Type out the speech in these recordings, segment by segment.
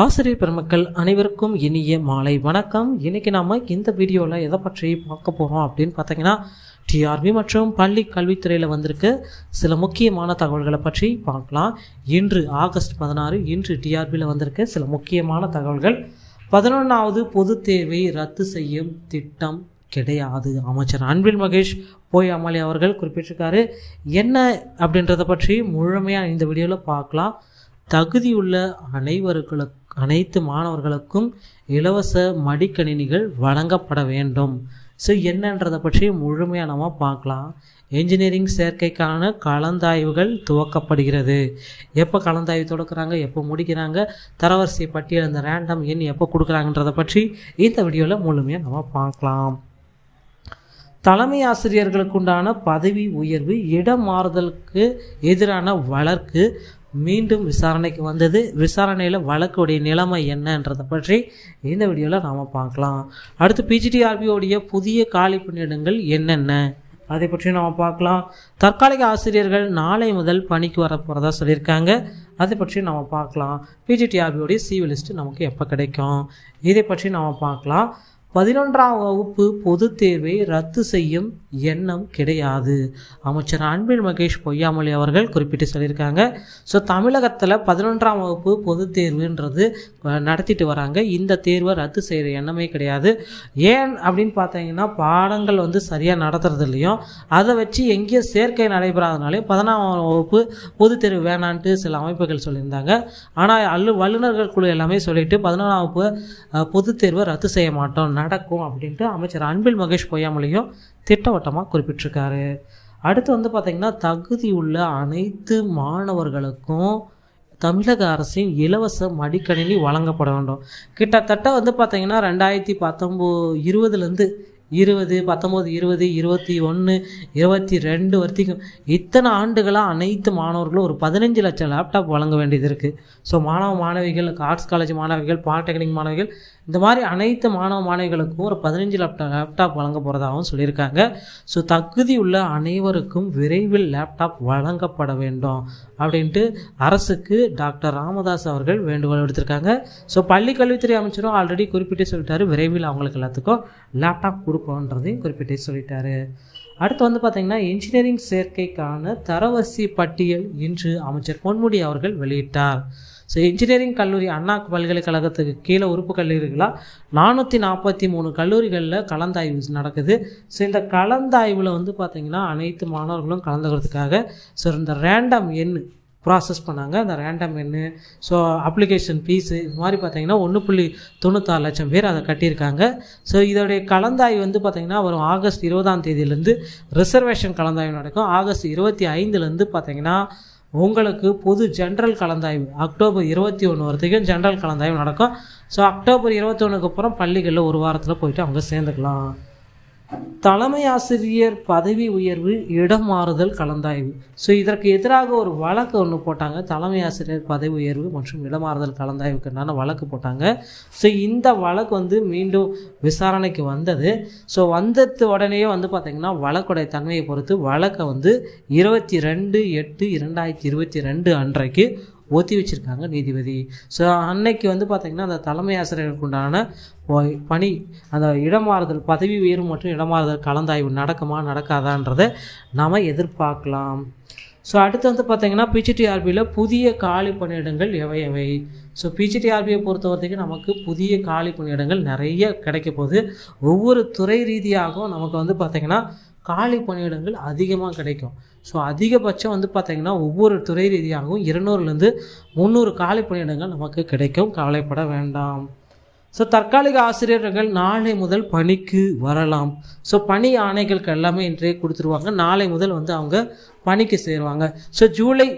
ஆசிரியர் பெருமக்கள் அனைவருக்கும் இனிய மாலை வணக்கம் இன்றைக்கி நாம் இந்த வீடியோவில் எதை பற்றி பார்க்க போகிறோம் அப்படின்னு பார்த்தீங்கன்னா டிஆர்பி மற்றும் பள்ளி கல்வித்துறையில் வந்திருக்கு சில முக்கியமான தகவல்களை பற்றி பார்க்கலாம் இன்று ஆகஸ்ட் பதினாறு இன்று டிஆர்பியில் வந்திருக்க சில முக்கியமான தகவல்கள் பதினொன்றாவது பொது தேவை ரத்து செய்யும் திட்டம் கிடையாது அமைச்சர் அன்பில் மகேஷ் போய் அமளி அவர்கள் குறிப்பிட்டிருக்காரு என்ன அப்படின்றத பற்றி முழுமையாக இந்த வீடியோவில் பார்க்கலாம் தகுதியுள்ள அனைவர்களுக்கு அனைத்து மாணவர்களுக்கும் இலவச மடிக்கணினிகள் வழங்கப்பட வேண்டும் ஸோ என்னன்றதை பற்றி முழுமையாக நம்ம பார்க்கலாம் என்ஜினியரிங் சேர்க்கைக்கான கலந்தாய்வுகள் துவக்கப்படுகிறது எப்போ கலந்தாய்வு தொடக்கிறாங்க எப்போ முடிக்கிறாங்க தரவரிசை பட்டியல் அந்த ரேண்டம் எண் எப்போ கொடுக்குறாங்கன்றதை பற்றி இந்த வீடியோவில் முழுமையாக நம்ம பார்க்கலாம் தலைமை ஆசிரியர்களுக்குண்டான பதவி உயர்வு இடம் மாறுதலுக்கு எதிரான வழக்கு மீண்டும் விசாரணைக்கு வந்தது விசாரணையில் வழக்குடைய நிலைமை என்னன்றதை பற்றி இந்த வீடியோவில் நாம் பார்க்கலாம் அடுத்து பிஜிடிஆர்பியோடைய புதிய காலி பணியிடங்கள் என்னென்ன அதை பற்றி நம்ம பார்க்கலாம் தற்காலிக ஆசிரியர்கள் நாளை முதல் பணிக்கு வர போகிறதா சொல்லியிருக்காங்க அதை பற்றி நம்ம பார்க்கலாம் பிஜிடிஆர்பியோடைய சிவிலிஸ்ட் நமக்கு எப்போ கிடைக்கும் இதை பற்றி நம்ம பார்க்கலாம் பதினொன்றாம் வகுப்பு பொதுத் தேர்வை ரத்து செய்யும் எண்ணம் கிடையாது அமைச்சர் அன்பில் மகேஷ் பொய்யாமொழி அவர்கள் குறிப்பிட்டு சொல்லியிருக்காங்க ஸோ தமிழகத்தில் பதினொன்றாம் வகுப்பு பொதுத் தேர்வுன்றது நடத்திட்டு வராங்க இந்த தேர்வை ரத்து செய்கிற எண்ணமே கிடையாது ஏன் அப்படின்னு பார்த்தீங்கன்னா பாடங்கள் வந்து சரியாக நடத்துறது இல்லையோ அதை வச்சு எங்கேயோ சேர்க்கை நடைபெறாதனாலே பதினாம் வகுப்பு பொது தேர்வு வேணான்ட்டு சில அமைப்புகள் சொல்லியிருந்தாங்க ஆனால் அல்லு வல்லுநர்கள் குழு எல்லாமே சொல்லிட்டு பதினொன்றாம் வகுப்பு பொதுத் தேர்வை ரத்து செய்ய மாட்டோம் நடக்கும் அப்படின்ட்டு அமைச்சர் அன்பில் மகேஷ் பொய்யாமலையும் திட்டவட்டமாக குறிப்பிட்டிருக்காரு அடுத்து வந்து பார்த்திங்கன்னா தகுதி உள்ள அனைத்து மாணவர்களுக்கும் தமிழக அரசின் இலவச மடிக்கணினி வழங்கப்பட வேண்டும் கிட்டத்தட்ட வந்து பார்த்திங்கன்னா ரெண்டாயிரத்தி பத்தொம்போ இருபதுலேருந்து இருபது பத்தொம்போது இருபது இருபத்தி ஒன்று இருபத்தி ரெண்டு வரைக்கும் இத்தனை ஆண்டுகளாக அனைத்து மாணவர்களும் ஒரு பதினஞ்சு லட்சம் லேப்டாப் வழங்க வேண்டியது இருக்குது ஸோ மாணவ மாணவிகள் ஆர்ட்ஸ் காலேஜ் மாணவிகள் பாலிடெக்னிக் மாணவிகள் இந்த மாதிரி அனைத்து மாணவ மாணவிகளுக்கும் ஒரு பதினஞ்சு லேப்டாப் லேப்டாப் வழங்க போகிறதாகவும் சொல்லியிருக்காங்க ஸோ தகுதி உள்ள அனைவருக்கும் விரைவில் லேப்டாப் வழங்கப்பட வேண்டும் அப்படின்ட்டு அரசுக்கு டாக்டர் ராமதாஸ் அவர்கள் வேண்டுகோள் எடுத்திருக்காங்க ஸோ பள்ளி கல்வித்துறை அமைச்சரும் ஆல்ரெடி குறிப்பிட்டு சொல்லிட்டாரு விரைவில் அவங்களுக்கு எல்லாத்துக்கும் லேப்டாப் கொடு கொடுக்கணுன்றது குறிப்பிட்டு சொல்லிட்டாரு அடுத்து வந்து பார்த்தீங்கன்னா இன்ஜினியரிங் சேர்க்கைக்கான தரவரிசை பட்டியல் இன்று அமைச்சர் பொன்முடி அவர்கள் வெளியிட்டார் ஸோ இன்ஜினியரிங் கல்லூரி அண்ணா பல்கலைக்கழகத்துக்கு கீழே உறுப்பு கல்லூரிகளாக நானூற்றி நாற்பத்தி மூணு கல்லூரிகளில் கலந்தாய்வு நடக்குது ஸோ இந்த கலந்தாய்வில் வந்து பார்த்திங்கன்னா அனைத்து மாணவர்களும் கலந்துக்கிறதுக்காக ஸோ இந்த ரேண்டம் எண் ப்ராசஸ் பண்ணாங்க அந்த ரேண்டம் எண்ணு ஸோ அப்ளிகேஷன் ஃபீஸு இது மாதிரி பார்த்தீங்கன்னா ஒன்று புள்ளி தொண்ணூத்தாறு லட்சம் பேர் அதை கட்டியிருக்காங்க ஸோ இதோடைய கலந்தாய்வு வந்து பார்த்திங்கன்னா வரும் ஆகஸ்ட் இருபதாம் தேதியிலேருந்து ரிசர்வேஷன் கலந்தாய்வு நடக்கும் ஆகஸ்ட் இருபத்தி ஐந்துலேருந்து பார்த்திங்கன்னா உங்களுக்கு பொது ஜென்ரல் கலந்தாய்வு அக்டோபர் இருபத்தி ஒன்று வரைக்கும் ஜென்ரல் கலந்தாய்வு நடக்கும் ஸோ அக்டோபர் இருபத்தி ஒன்றுக்கு அப்புறம் பள்ளிகளில் ஒரு வாரத்தில் போயிட்டு அவங்க சேர்ந்துக்கலாம் தலைமை ஆசிரியர் பதவி உயர்வு இடம் மாறுதல் கலந்தாய்வு ஸோ இதற்கு எதிராக ஒரு வழக்கு ஒன்று போட்டாங்க தலைமை ஆசிரியர் பதவி உயர்வு மற்றும் இடமாறுதல் கலந்தாய்வுக்குண்டான வழக்கு போட்டாங்க ஸோ இந்த வழக்கு வந்து மீண்டும் விசாரணைக்கு வந்தது ஸோ வந்தது உடனே வந்து பார்த்திங்கன்னா வழக்குடைய தன்மையை பொறுத்து வழக்கை வந்து இருபத்தி ரெண்டு எட்டு இரண்டாயிரத்தி இருபத்தி ரெண்டு அன்றைக்கு ஒத்தி வச்சுருக்காங்க நீதிபதி ஸோ அன்னைக்கு வந்து பார்த்திங்கன்னா அந்த தலைமை ஆசிரியர்களுக்கு உண்டான பணி அந்த இடமாறுதல் பதவி உயர்வு மற்றும் இடமாறுதல் கலந்தாய்வு நடக்குமா நடக்காதான்றதை நாம் எதிர்பார்க்கலாம் ஸோ அடுத்து வந்து பார்த்திங்கன்னா பிஜிடிஆர்பியில் புதிய காலி பணியிடங்கள் எவை எவை ஸோ பிஜிடிஆர்பியை பொறுத்த வரைக்கும் நமக்கு புதிய காலி பணியிடங்கள் நிறைய கிடைக்க போகுது ஒவ்வொரு துறை ரீதியாகவும் நமக்கு வந்து பார்த்திங்கன்னா காலி பணியிடங்கள் அதிகமாக கிடைக்கும் ஸோ அதிகபட்சம் வந்து பார்த்திங்கன்னா ஒவ்வொரு துறை ரீதியாகவும் இருநூறுலேருந்து முந்நூறு காலி பணியிடங்கள் நமக்கு கிடைக்கும் கவலைப்பட வேண்டாம் ஸோ தற்காலிக ஆசிரியர்கள் நாளை முதல் பணிக்கு வரலாம் ஸோ பணி ஆணைகளுக்கு எல்லாமே இன்றைய கொடுத்துருவாங்க நாளை முதல் வந்து அவங்க பணிக்கு சேருவாங்க ஸோ ஜூலை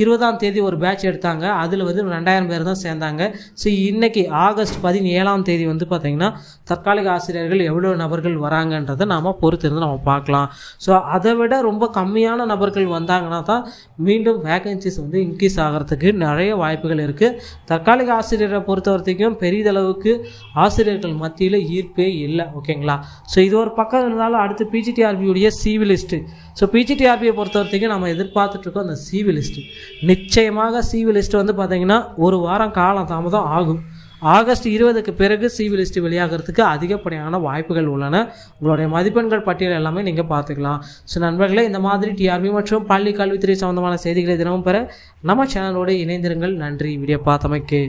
இருபதாம் தேதி ஒரு பேட்ச் எடுத்தாங்க அதில் வந்து ரெண்டாயிரம் பேர் தான் சேர்ந்தாங்க ஸோ இன்றைக்கி ஆகஸ்ட் பதினேழாம் தேதி வந்து பார்த்திங்கன்னா தற்காலிக ஆசிரியர்கள் எவ்வளோ நபர்கள் வராங்கன்றதை நாம் பொறுத்திருந்து நம்ம பார்க்கலாம் ஸோ அதை விட ரொம்ப கம்மியான நபர்கள் வந்தாங்கன்னா தான் மீண்டும் வேகன்சிஸ் வந்து இன்க்ரீஸ் ஆகிறதுக்கு நிறைய வாய்ப்புகள் இருக்குது தற்காலிக ஆசிரியரை பொறுத்த வரைக்கும் பெரிதளவுக்கு ஆசிரியர்கள் மத்தியில் ஈர்ப்பே இல்லை ஓகேங்களா ஸோ இது ஒரு பக்கம் இருந்தாலும் அடுத்து பிஜிடிஆர்பியுடைய சிவிலிஸ்ட்டு ஸோ பிஜிடிஆர்பியை பொறுத்த வரைக்கும் நம்ம எதிர்பார்த்துட்ருக்கோம் அந்த சிவி லிஸ்ட்டு நிச்சயமாக சிவி லிஸ்ட்டு வந்து பார்த்திங்கன்னா ஒரு வாரம் காலம் தாமதம் ஆகும் ஆகஸ்ட் இருபதுக்கு பிறகு சிவி லிஸ்ட் வெளியாகிறதுக்கு அதிகப்படியான வாய்ப்புகள் உள்ளன உங்களுடைய மதிப்பெண்கள் பட்டியல் எல்லாமே நீங்கள் பார்த்துக்கலாம் ஸோ நண்பர்களே இந்த மாதிரி டிஆர்பி மற்றும் பள்ளி கல்வித்துறை சம்பந்தமான செய்திகளை தினமும் பெற நம்ம சேனலோடு இணைந்திருங்கள் நன்றி வீடியோ பார்த்தமைக்கு